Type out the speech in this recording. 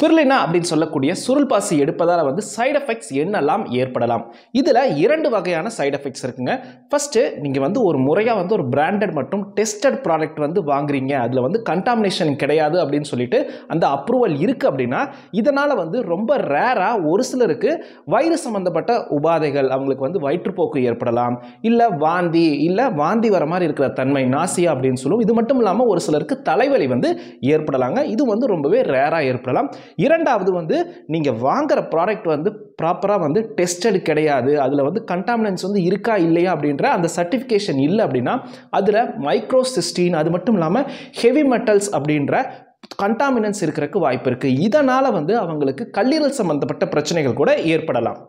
பிர்லினா அப்படின்னு சொல்லக்கூடிய சுருள் பாசி எடுப்பதால் வந்து சைடு எஃபெக்ட்ஸ் என்னெல்லாம் ஏற்படலாம் இதில் இரண்டு வகையான சைடு எஃபெக்ட்ஸ் இருக்குங்க ஃபஸ்ட்டு நீங்கள் வந்து ஒரு முறையாக வந்து ஒரு பிராண்டட் மற்றும் டெஸ்டட் ப்ராடக்ட் வந்து வாங்குறீங்க அதில் வந்து கண்டாமினேஷன் கிடையாது அப்படின்னு சொல்லிட்டு அந்த அப்ரூவல் இருக்குது அப்படின்னா இதனால் வந்து ரொம்ப ரேராக ஒரு சிலருக்கு வயிறு சம்மந்தப்பட்ட உபாதைகள் அவங்களுக்கு வந்து வயிற்றுப்போக்கு ஏற்படலாம் இல்லை வாந்தி இல்லை வாந்தி வர மாதிரி இருக்கிற தன்மை நாசியா அப்படின்னு சொல்லுவோம் இது மட்டும் இல்லாமல் ஒரு சிலருக்கு தலைவலி வந்து ஏற்படலாங்க இது வந்து ரொம்பவே ரேராக ஏற்படலாம் இரண்டாவது வந்து நீங்கள் வாங்குகிற ப்ராடக்ட் வந்து ப்ராப்பராக வந்து டெஸ்டட் கிடையாது அதில் வந்து கண்டாமினன்ஸ் வந்து இருக்கா இல்லையா அப்படின்ற அந்த சர்டிஃபிகேஷன் இல்லை அப்படின்னா அதில் மைக்ரோசிஸ்டின் அது மட்டும் இல்லாமல் ஹெவி மெட்டல்ஸ் அப்படின்ற கண்டாமினன்ஸ் இருக்கிறதுக்கு வாய்ப்பு இருக்குது இதனால் வந்து அவங்களுக்கு கல்லீரல் சம்மந்தப்பட்ட பிரச்சனைகள் கூட ஏற்படலாம்